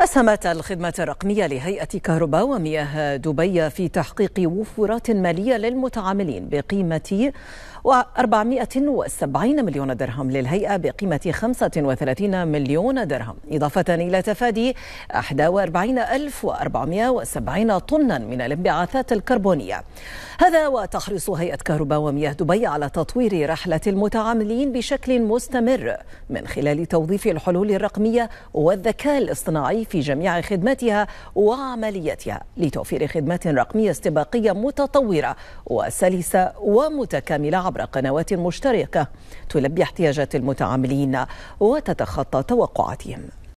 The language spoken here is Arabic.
أسهمت الخدمة الرقمية لهيئة كهرباء ومياه دبي في تحقيق وفورات مالية للمتعاملين بقيمة 470 مليون درهم للهيئة بقيمة 35 مليون درهم إضافة إلى تفادي 41470 طنا من الانبعاثات الكربونية هذا وتحرص هيئة كهرباء ومياه دبي على تطوير رحلة المتعاملين بشكل مستمر من خلال توظيف الحلول الرقمية والذكاء الاصطناعي في جميع خدماتها وعملياتها لتوفير خدمات رقمية استباقية متطورة وسلسة ومتكاملة عبر قنوات مشتركة تلبي احتياجات المتعاملين وتتخطى توقعاتهم